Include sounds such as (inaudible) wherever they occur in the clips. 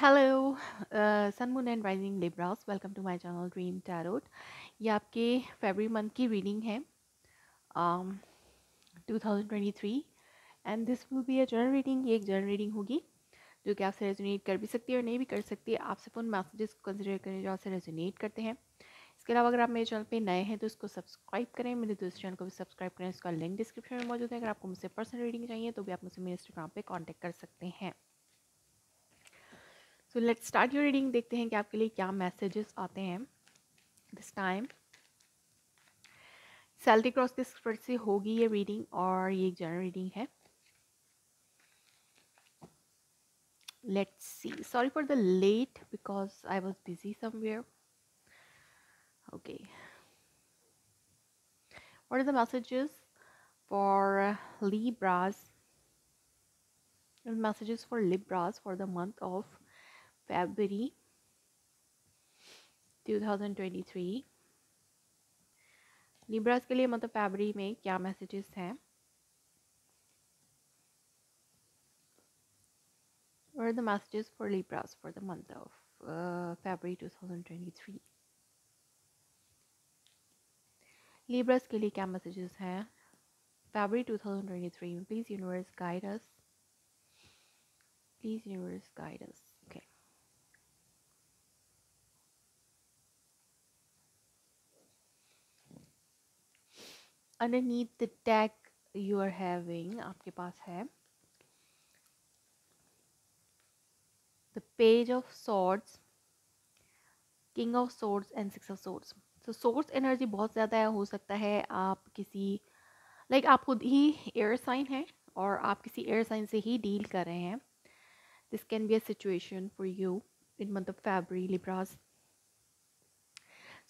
Hello sun moon and rising Libras welcome to my channel dream tarot ये आपके February month की reading है two thousand twenty three and this will be a general reading ये एक journal reading होगी जो कि आपसे रेजोनेट कर भी सकती है और नहीं भी कर सकती है आपसे फ़ोन मैसेजेस को कंसिडर करें जो आपसे रेजोनेट करते हैं इसके अलावा अगर आप मेरे चैनल पे नए हैं तो इसको सब्सक्राइब करें मेरे दूसरे तो चैनल को भी सब्सक्राइब करें इसका लिंक डिस्क्रिप्शन में मौजूद है अगर आपको मुझसे पर्सनल रीडिंग चाहिए तो भी आप मुझसे मेरे इंस्टाग्राम पर कॉन्टैक्ट कर सकते हैं so let start your reading देखते हैं कि आपके लिए क्या मैसेजेस आते हैं this time salary cross this पर से होगी ये रीडिंग और ये जनरल रीडिंग है let's see sorry for the late because i was busy somewhere okay what are the messages for libras messages for libras for the month of February 2023 Libras, के लिए मतलब February में क्या messages हैं What are the messages for Libras for the month of uh, February 2023? Libras के लिए क्या messages हैं February 2023 please universe guide us please universe guide us underneath the tag you are having आपके पास है the page of swords king of swords and six of swords तो swords energy बहुत ज़्यादा हो सकता है आप किसी लाइक like आप खुद ही एयर साइन हैं और आप किसी एयर साइन से ही डील कर रहे हैं this can be a situation for you in month of February Libras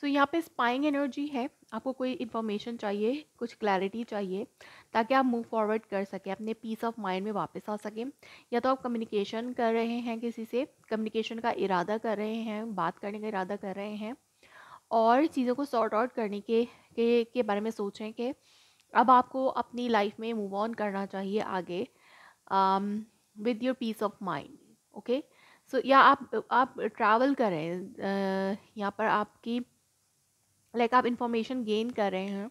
so so, यहाँ पे स्पाइंग एनर्जी है आपको कोई इन्फॉर्मेशन चाहिए कुछ क्लैरिटी चाहिए ताकि आप मूव फॉरवर्ड कर सकें अपने पीस ऑफ माइंड में वापस आ सकें या तो आप कम्युनिकेशन कर रहे हैं किसी से कम्युनिकेशन का इरादा कर रहे हैं बात करने का इरादा कर रहे हैं और चीज़ों को सॉर्ट आउट करने के के के बारे में सोचें कि अब आपको अपनी लाइफ में मूव ऑन करना चाहिए आगे with your peace of mind okay so या आप आप ट्रैवल करें uh, यहाँ पर आपकी लाइक आप इंफॉर्मेशन गेन कर रहे हैं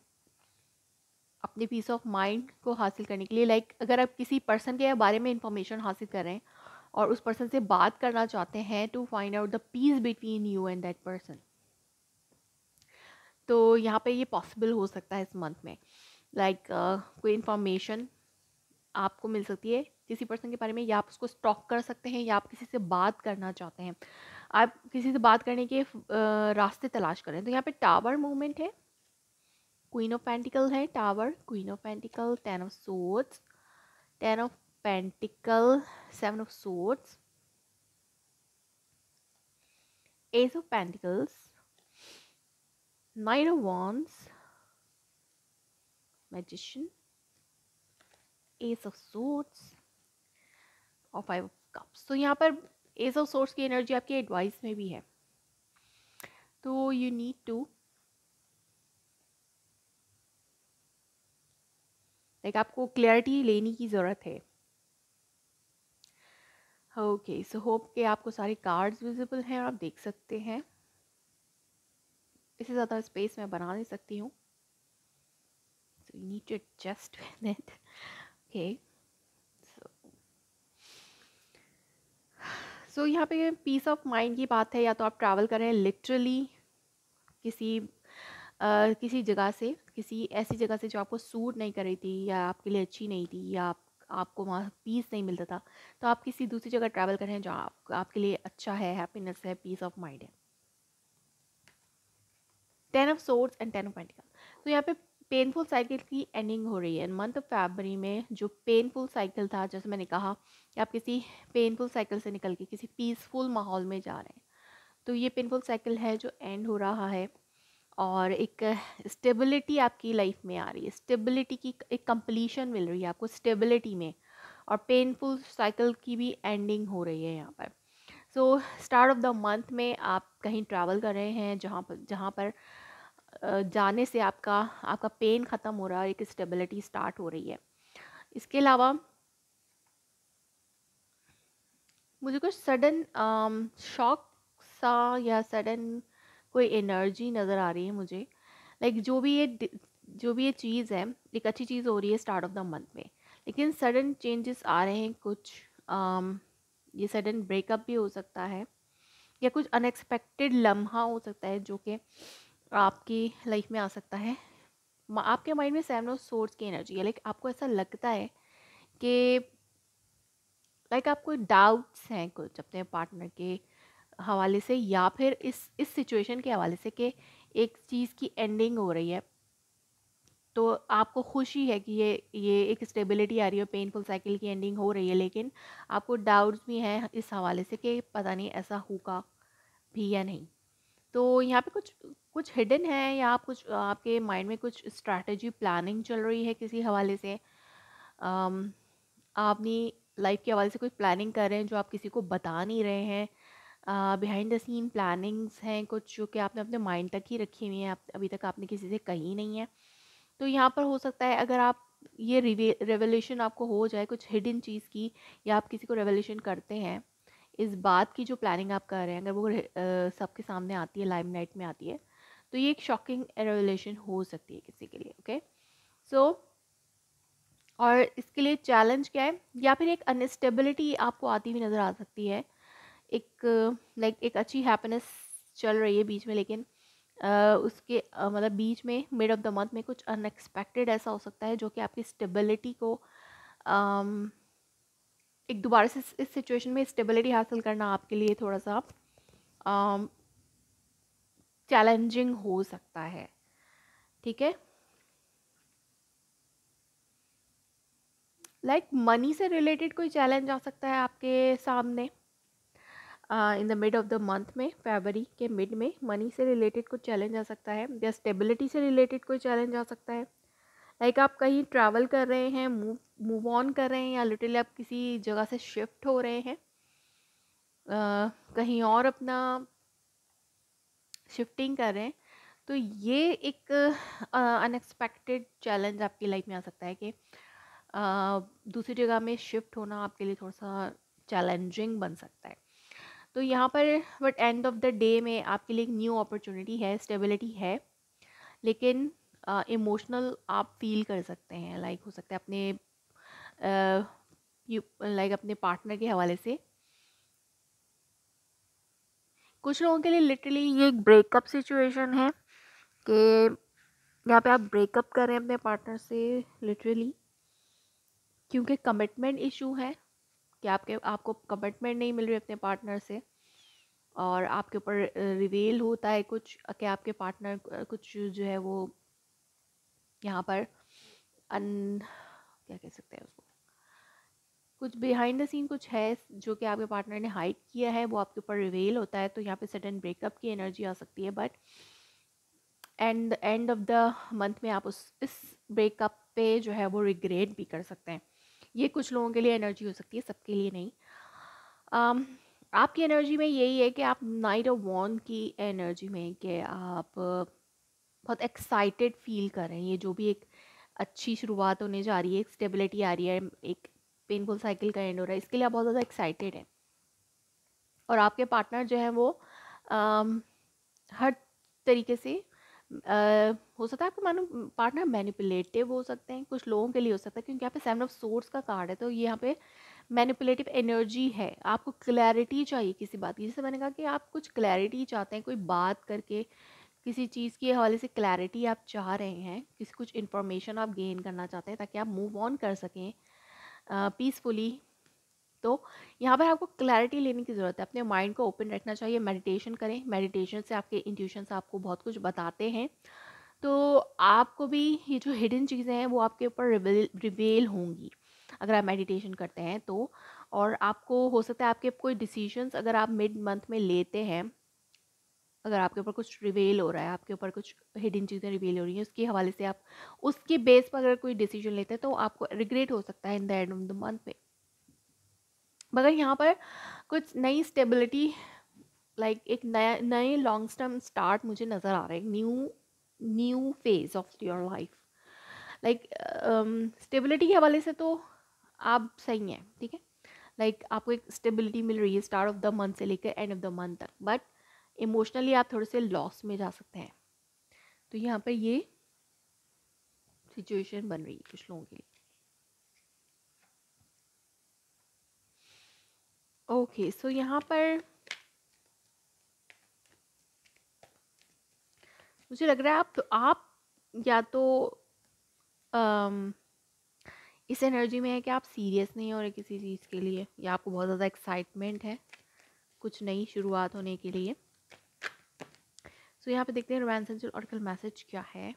अपने पीस ऑफ माइंड को हासिल करने के लिए लाइक like, अगर आप किसी पर्सन के बारे में इंफॉर्मेशन हासिल कर रहे हैं और उस पर्सन से बात करना चाहते हैं to find out the peace between you and that person तो यहाँ पे ये पॉसिबल हो सकता है इस मंथ में लाइक like, uh, कोई इंफॉर्मेशन आपको मिल सकती है किसी पर्सन के बारे में या आप उसको स्टॉक कर सकते हैं या आप किसी से बात करना चाहते हैं आप किसी से बात करने के रास्ते तलाश करें तो यहाँ पे टावर मूवमेंट है क्वीन ऑफ पेंटिकल है tower queen of pentacle ten of swords ten of pentacle seven of swords ace of pentacles nine of wands magician ace of swords और फाइव ऑफ कप्स तो यहाँ पर ace of swords की energy आपके advice में भी है तो यू नीड टू लाइक आपको क्लैरिटी लेने की ज़रूरत है ओके सो होप के आपको सारे कार्ड्स विजिबल हैं और आप देख सकते हैं इससे ज़्यादा स्पेस मैं बना नहीं सकती हूँ so you need to adjust with it okay so so, यहाँ पे पीस ऑफ माइंड की बात है या तो आप ट्रैवल करें लिटरली किसी Uh, किसी जगह से किसी ऐसी जगह से जो आपको सूट नहीं कर रही थी या आपके लिए अच्छी नहीं थी या आप आपको वहाँ पीस नहीं मिलता था तो आप किसी दूसरी जगह ट्रैवल करें जहाँ आप, आपके लिए अच्छा है हैप्पीनेस है पीस ऑफ माइंड है ten of swords and ten of pentacle तो यहाँ पे पेनफुल साइकिल की एंडिंग हो रही है मंथ ऑफ फेबरी में जो पेनफुल साइकिल था जैसे मैंने कहा कि आप किसी पेनफुल साइकिल से निकल के किसी पीसफुल माहौल में जा रहे हैं तो ये पेनफुल साइकिल है जो एंड हो रहा है और एक स्टेबिलिटी आपकी लाइफ में आ रही है स्टेबिलिटी की एक कंप्लीशन मिल रही है आपको स्टेबिलिटी में और पेनफुल साइकिल की भी एंडिंग हो रही है यहाँ पर so start of the month में आप कहीं ट्रैवल कर रहे हैं जहाँ पर जहाँ पर जाने से आपका आपका पेन ख़त्म हो रहा है एक स्टेबिलिटी स्टार्ट हो रही है इसके अलावा मुझे कुछ सडन शॉक um, सा या सडन कोई एनर्जी नज़र आ रही है मुझे लाइक like, जो भी ये जो भी ये चीज़ है एक अच्छी चीज़ हो रही है स्टार्ट ऑफ द मंथ में लेकिन सडन चेंजेस आ रहे हैं कुछ um, ये सडन ब्रेकअप भी हो सकता है या कुछ अनएक्सपेक्टेड लम्हा हो सकता है जो कि आपकी लाइफ में आ सकता है आपके माइंड में सेवन सोर्स की एनर्जी है लाइक आपको ऐसा लगता है कि लाइक आपको डाउट्स हैं कुछ अपने पार्टनर के हवाले से या फिर इस इस सिचुएशन के हवाले से कि एक चीज़ की एंडिंग हो रही है तो आपको खुशी है कि ये ये एक स्टेबिलिटी आ रही है पेनफुल साइकिल की एंडिंग हो रही है लेकिन आपको डाउट्स भी हैं इस हवाले से कि पता नहीं ऐसा होगा भी या नहीं तो यहाँ पे कुछ कुछ हिडन है या आप कुछ आपके माइंड में कुछ स्ट्रैटेजी प्लानिंग चल रही है किसी हवाले से आप अपनी लाइफ के हवाले से कुछ प्लानिंग कर रहे हैं जो आप किसी को बता नहीं रहे हैं बिहाइंड द सीन प्लानिंग्स हैं कुछ जो कि आपने अपने माइंड तक ही रखी हुई हैं अभी तक आपने किसी से कही नहीं है तो यहाँ पर हो सकता है अगर आप ये रिवे रेवोल्यूशन आपको हो जाए कुछ हिडन चीज़ की या आप किसी को रेवोल्यूशन करते हैं इस बात की जो प्लानिंग आप कर रहे हैं अगर वो सबके सामने आती है लाइमलाइट में आती है तो ये एक शॉकिंग रेवलेशन हो सकती है किसी के लिए ओके सो so, और इसके लिए चैलेंज क्या है या फिर एक अनस्टेबिलिटी आपको आती हुई नज़र आ सकती है एक लाइक एक अच्छी हैप्पीनेस चल रही है बीच में लेकिन आ, उसके आ, मतलब बीच में मिड ऑफ द मंथ में कुछ अनएक्सपेक्टेड ऐसा हो सकता है जो कि आपकी स्टेबिलिटी को एक दोबारा से इस सिचुएशन में स्टेबिलिटी हासिल करना आपके लिए थोड़ा सा चैलेंजिंग हो सकता है ठीक है लाइक मनी से रिलेटेड कोई चैलेंज आ सकता है आपके सामने in the mid of the month में फेबरी के मिड में मनी से रिलेटेड कुछ चैलेंज आ सकता है या स्टेबिलिटी से रिलेटेड कोई चैलेंज आ सकता है लाइक like आप कहीं ट्रैवल कर रहे हैं मूव मूव ऑन कर रहे हैं या लिटरली आप किसी जगह से शिफ्ट हो रहे हैं आ, कहीं और अपना शिफ्टिंग कर रहे हैं तो ये एक अनएक्सपेक्टेड चैलेंज आपकी लाइफ में आ सकता है कि दूसरी जगह में शिफ्ट होना आपके लिए थोड़ा सा चैलेंजिंग बन सकता है तो यहाँ पर but end of the day में आपके लिए एक न्यू अपॉर्चुनिटी है स्टेबिलिटी है लेकिन इमोशनल uh, आप फील कर सकते हैं लाइक like, हो सकता है अपने यू लाइक अपने पार्टनर के हवाले से कुछ लोगों के लिए लिटरली ये एक ब्रेकअप सिचुएशन है कि यहाँ पे आप ब्रेकअप करें अपने पार्टनर से लिटरली क्योंकि कमिटमेंट इशू है कि आपके आपको कमिटमेंट नहीं मिल रही अपने पार्टनर से और आपके ऊपर रिवील होता है कुछ कि आपके पार्टनर कुछ जो है वो यहाँ पर अन क्या कह सकते हैं कुछ बिहाइंड द सीन कुछ है जो कि आपके पार्टनर ने हाइड किया है वो आपके ऊपर रिवेल होता है तो यहाँ पे सडन ब्रेकअप की एनर्जी आ सकती है but end end of the month में आप उस इस ब्रेकअप पे जो है वो रिग्रेट भी कर सकते हैं ये कुछ लोगों के लिए एनर्जी हो सकती है सबके लिए नहीं um, आपकी एनर्जी में यही है कि आप नाइट ऑफ वॉन की एनर्जी में कि आप बहुत एक्साइटेड फील कर रहे हैं ये जो भी एक अच्छी शुरुआत होने जा रही है एक स्टेबिलिटी आ रही है एक पेनफुल साइकिल का एंड हो रहा है इसके लिए आप बहुत ज़्यादा एक्साइटेड हैं और आपके पार्टनर जो है वो आ, हर तरीके से आ, हो सकता है आपको मानो पार्टनर मैनिपुलेटिव हो सकते हैं कुछ लोगों के लिए हो सकता है क्योंकि यहाँ पे सेवन ऑफ सोर्स का कार्ड है तो यहाँ पे मैनिपुलेटिव एनर्जी है आपको क्लैरिटी चाहिए किसी बात की जैसे मैंने कहा कि आप कुछ क्लैरिटी चाहते हैं कोई बात करके किसी चीज़ के हवाले से क्लैरिटी आप चाह रहे हैं किसी कुछ इन्फॉर्मेशन आप गेन करना चाहते हैं ताकि आप मूव ऑन कर सकें पीसफुली तो यहाँ पर आपको क्लैरिटी लेने की ज़रूरत है अपने माइंड को ओपन रखना चाहिए मेडिटेशन करें मेडिटेशन से आपके इंट्यूशन आपको बहुत कुछ बताते हैं तो आपको भी ये जो हिडन चीज़ें हैं वो आपके ऊपर रिवेल रिवेल होंगी अगर आप मेडिटेशन करते हैं तो और आपको हो सकता है आपके कोई डिसीजंस अगर आप मिड मंथ में लेते हैं अगर आपके ऊपर कुछ रिवेल हो रहा है आपके ऊपर कुछ हिडन चीज़ें रिवेल हो रही हैं उसके हवाले से आप उसके बेस पर अगर कोई डिसीजन लेते हैं तो आपको रिग्रेट हो सकता है in the end of the month में मगर यहाँ पर कुछ नई स्टेबिलिटी लाइक एक नया नए लॉन्ग टर्म स्टार्ट मुझे नज़र आ रहा है new new phase of your life like stability के हवाले से तो आप सही हैं ठीक है लाइक like, आपको एक स्टेबिलिटी मिल रही है स्टार्ट ऑफ द मंथ से लेकर एंड ऑफ द मंथ तक बट इमोशनली आप थोड़े से लॉस में जा सकते हैं तो यहाँ पर ये सिचुएशन बन रही है कुछ लोगों के लिए ओके सो यहाँ पर मुझे लग रहा है आप तो आप या तो आम, इस एनर्जी में है कि आप सीरियस नहीं हो रहे किसी चीज़ के लिए या आपको बहुत ज़्यादा एक्साइटमेंट है कुछ नई शुरुआत होने के लिए तो यहाँ पे देखते हैं रोमैन सेंचुरी ऑर्टिकल मैसेज क्या है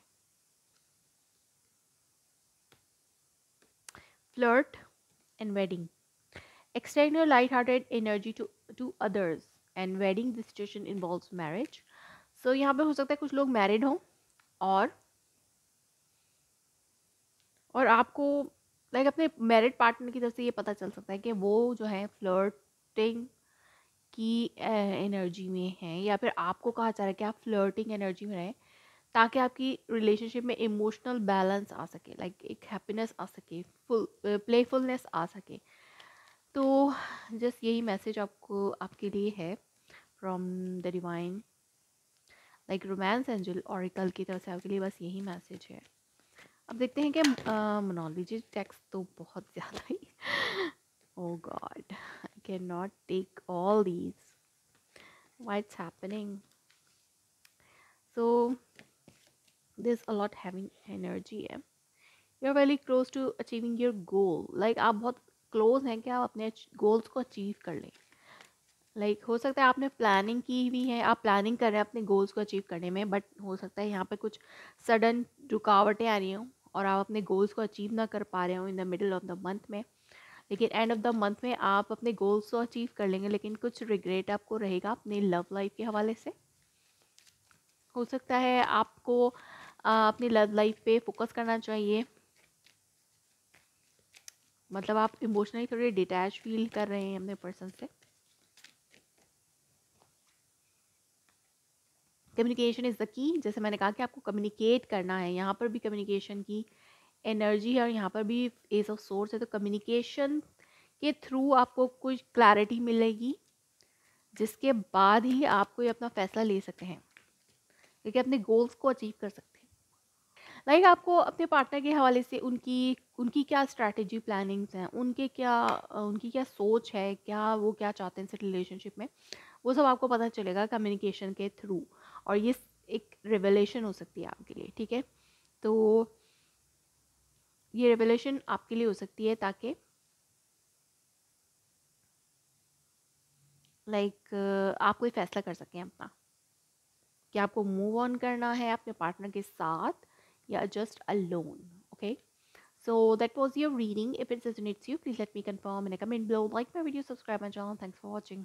flirt and wedding extend your light hearted energy to to others and wedding this situation involve marriage so यहाँ पे हो सकता है कुछ लोग मैरिड हों और और आपको लाइक अपने मैरिड पार्टनर की तरफ से ये पता चल सकता है कि वो जो है फ्लर्टिंग की एनर्जी में हैं या फिर आपको कहा जा रहा है कि आप फ्लर्टिंग एनर्जी में रहें ताकि आपकी रिलेशनशिप में इमोशनल बैलेंस आ सके लाइक like एक हैप्पीनेस आ सके फुल प्लेफुलनेस आ सके तो जस्ट यही मैसेज आपको आपके लिए है from the divine like romance angel और कल की तरफ से आपके लिए बस यही मैसेज है अब देखते हैं कि मोनोलॉजी टेक्स्ट तो बहुत (laughs) ज़्यादा ही oh oh god cannot take all these what's happening so there's a lot having energy है eh? you're very close to achieving your goal like आप बहुत close हैं कि आप अपने गोल्स को अचीव कर लें लाइक like, हो सकता है आपने प्लानिंग की हुई है आप प्लानिंग कर रहे हैं अपने गोल्स को अचीव करने में बट हो सकता है यहाँ पे कुछ सडन रुकावटें आ रही हों और आप अपने गोल्स को अचीव ना कर पा रहे हो in the middle of the month में लेकिन एंड ऑफ द मंथ में आप अपने गोल्स तो अचीव कर लेंगे लेकिन कुछ रिग्रेट आपको रहेगा अपने लव लाइफ के हवाले से हो सकता है आपको अपनी लव लाइफ पे फोकस करना चाहिए मतलब आप इमोशनली थोड़े डिटैच फील कर रहे हैं अपने पर्सन से कम्युनिकेशन इज़ द की जैसे मैंने कहा कि आपको कम्युनिकेट करना है यहाँ पर भी कम्युनिकेशन की एनर्जी है और यहाँ पर भी एस ऑफ सोर्स है तो कम्युनिकेशन के थ्रू आपको कुछ क्लैरिटी मिलेगी जिसके बाद ही आप कोई अपना फैसला ले सकते हैं क्योंकि अपने गोल्स को अचीव कर सकते हैं लाइक like आपको अपने पार्टनर के हवाले से उनकी उनकी क्या स्ट्रैटेजी प्लानिंग्स हैं उनके क्या उनकी क्या सोच है क्या वो क्या चाहते हैं इस रिलेशनशिप में वो सब आपको पता चलेगा कम्युनिकेशन के थ्रू और ये एक रिवेलेशन हो सकती है आपके लिए ठीक है तो ये रेवोल्यूशन आपके लिए हो सकती है ताकि लाइक like, आप कोई फैसला कर सकें अपना कि आपको मूव ऑन करना है अपने पार्टनर के साथ या just alone okay so that was your reading if it's you please let me confirm in comment below like my video subscribe my channel thanks for watching